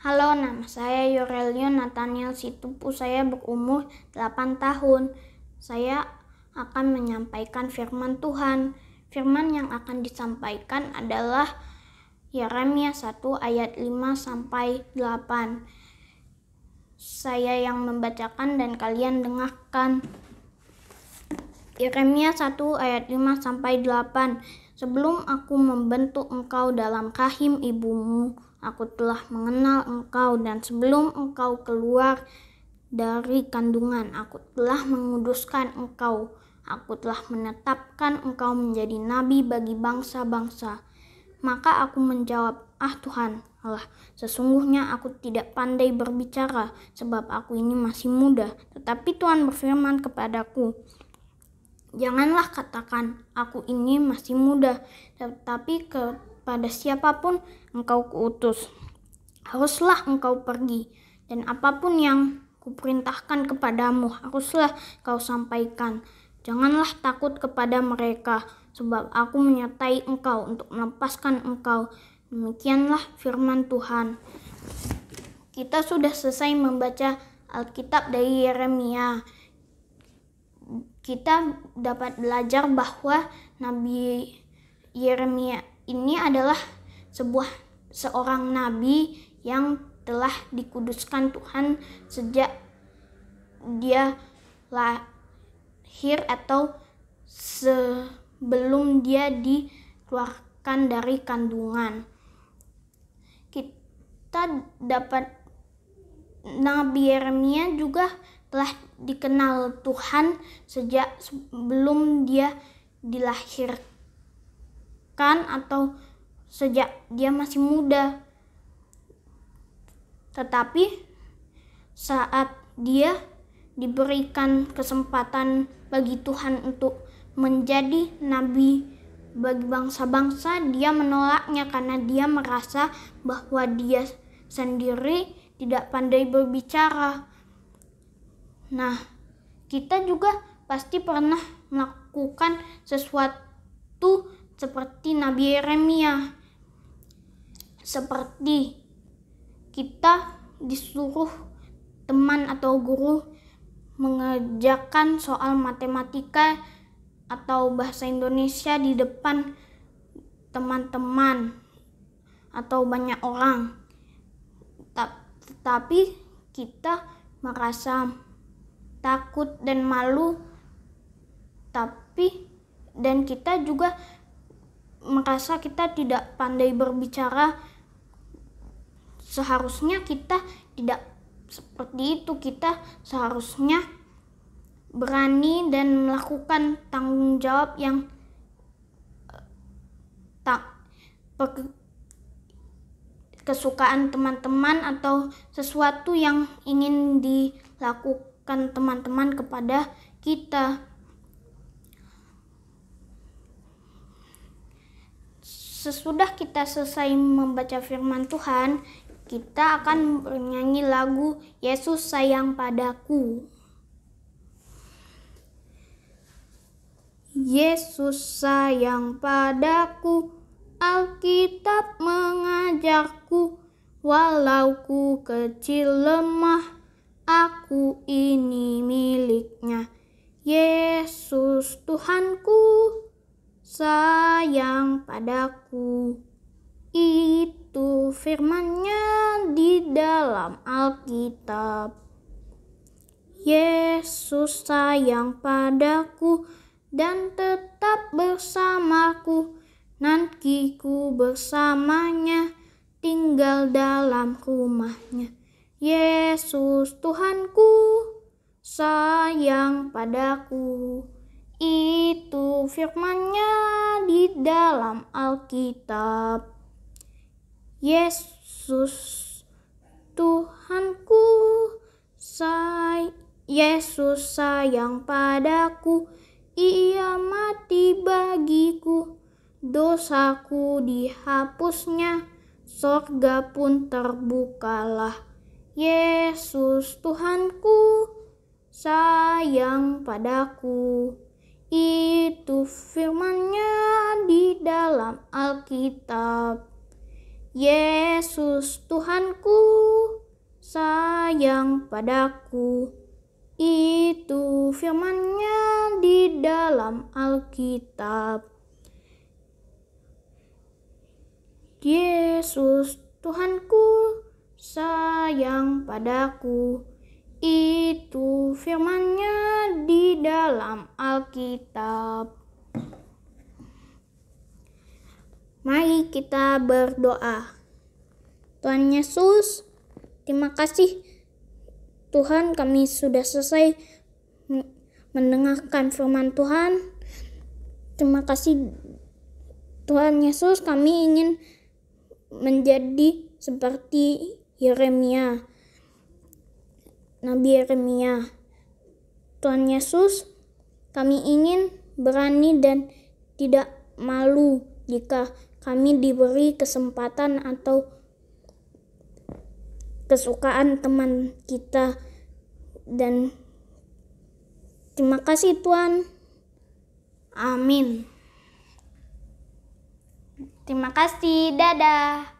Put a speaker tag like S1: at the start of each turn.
S1: Halo, nama saya Yorelion Nathaniel Situpu. Saya berumur 8 tahun. Saya akan menyampaikan firman Tuhan. Firman yang akan disampaikan adalah Yeremia 1 ayat 5 sampai 8. Saya yang membacakan dan kalian dengarkan. Yeremia 1 ayat 5 sampai 8. Sebelum aku membentuk engkau dalam rahim ibumu, Aku telah mengenal engkau dan sebelum engkau keluar dari kandungan, aku telah menguduskan engkau. Aku telah menetapkan engkau menjadi nabi bagi bangsa-bangsa. Maka aku menjawab, Ah Tuhan, Allah, sesungguhnya aku tidak pandai berbicara, sebab aku ini masih muda. Tetapi Tuhan berfirman kepadaku, Janganlah katakan, aku ini masih muda, tetapi ke pada siapapun engkau kuutus. Haruslah engkau pergi, dan apapun yang kuperintahkan kepadamu, haruslah kau sampaikan. Janganlah takut kepada mereka, sebab aku menyertai engkau untuk melepaskan engkau. Demikianlah firman Tuhan. Kita sudah selesai membaca Alkitab dari Yeremia. Kita dapat belajar bahwa Nabi Yeremia ini adalah sebuah seorang nabi yang telah dikuduskan Tuhan sejak dia lahir atau sebelum dia dikeluarkan dari kandungan. Kita dapat Nabi Yeremia juga telah dikenal Tuhan sejak sebelum dia dilahirkan Kan? atau sejak dia masih muda. Tetapi saat dia diberikan kesempatan bagi Tuhan untuk menjadi nabi bagi bangsa-bangsa, dia menolaknya karena dia merasa bahwa dia sendiri tidak pandai berbicara. Nah, kita juga pasti pernah melakukan sesuatu seperti Nabi Yeremia. Seperti kita disuruh teman atau guru mengerjakan soal matematika atau bahasa Indonesia di depan teman-teman atau banyak orang. Tetapi kita merasa takut dan malu tapi dan kita juga merasa kita tidak pandai berbicara seharusnya kita tidak seperti itu kita seharusnya berani dan melakukan tanggung jawab yang eh, tak kesukaan teman-teman atau sesuatu yang ingin dilakukan teman-teman kepada kita Sesudah kita selesai membaca firman Tuhan, kita akan bernyanyi lagu Yesus sayang padaku. Yesus sayang padaku, Alkitab mengajakku walau ku kecil lemah, aku ini miliknya. Yesus Tuhanku, padaku. Itu firmannya di dalam Alkitab. Yesus sayang padaku dan tetap bersamaku. Nantiku bersamanya tinggal dalam rumahnya. Yesus Tuhanku sayang padaku itu firmannya di dalam Alkitab. Yesus Tuhanku, say Yesus sayang padaku, ia mati bagiku, dosaku dihapusnya, sorga pun terbukalah. Yesus Tuhanku, sayang padaku. Alkitab. Yesus Tuhanku, sayang padaku. Itu firmannya di dalam Alkitab. Yesus Tuhanku, sayang padaku. Itu firmannya di dalam Alkitab. Mari kita berdoa. Tuhan Yesus, terima kasih Tuhan kami sudah selesai mendengarkan firman Tuhan. Terima kasih Tuhan Yesus, kami ingin menjadi seperti Yeremia. Nabi Yeremia. Tuhan Yesus, kami ingin berani dan tidak malu jika kami diberi kesempatan atau kesukaan teman kita dan terima kasih Tuhan. Amin. Terima kasih. Dadah.